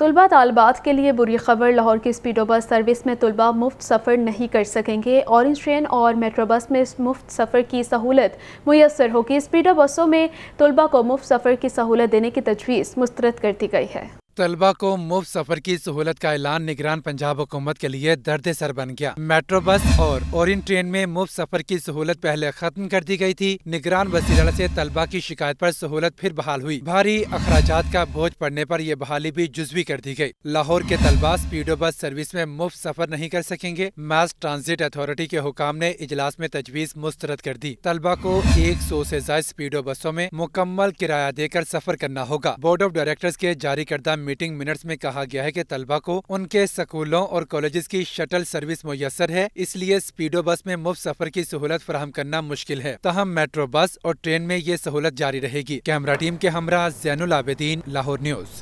तलबा तलबात के लिए बुरी खबर लाहौर की स्पीडो बस सर्विस में तलबा मुफ्त सफ़र नहीं कर सकेंगे ऑरेंज ट्रेन और मेट्रो बस में मुफ्त सफ़र की सहूलत मैसर होगी स्पीडो बसों में तलबा को मुफ्त सफ़र की सहूलत देने की तजवीज़ मुस्तरद कर दी गई है तलबा को मुफ्त सफर की सहूलत का ऐलान निगरान पंजाब हुकूमत के लिए दर्द सर बन गया मेट्रो बस और औरन ट्रेन में मुफ्त सफर की सहूलत पहले खत्म कर दी गयी थी निगरान वसीला ऐसी तलबा की शिकायत आरोप सहूलत फिर बहाल हुई भारी अखराज का बोझ पड़ने आरोप ये बहाली भी जुजवी कर दी गयी लाहौर के तलबा स्पीडो बस सर्विस में मुफ्त सफर नहीं कर सकेंगे मास ट्रांजिट अथॉरिटी के हुकाम ने इजलास में तजवीज मुस्तरद कर दी तलबा को एक सौ ऐसी जायद स्पीडो बसों में मुकम्मल किराया देकर सफर करना होगा बोर्ड ऑफ डायरेक्टर्स के जारी करदा मीटिंग मिनट्स में कहा गया है कि तलबा को उनके स्कूलों और कॉलेजेस की शटल सर्विस मुयसर है इसलिए स्पीडो बस में मुफ्त सफर की सहूलत फराहम करना मुश्किल है तहम मेट्रो बस और ट्रेन में ये सहूलत जारी रहेगी कैमरा टीम के हमरा जैन आबेदीन लाहौर न्यूज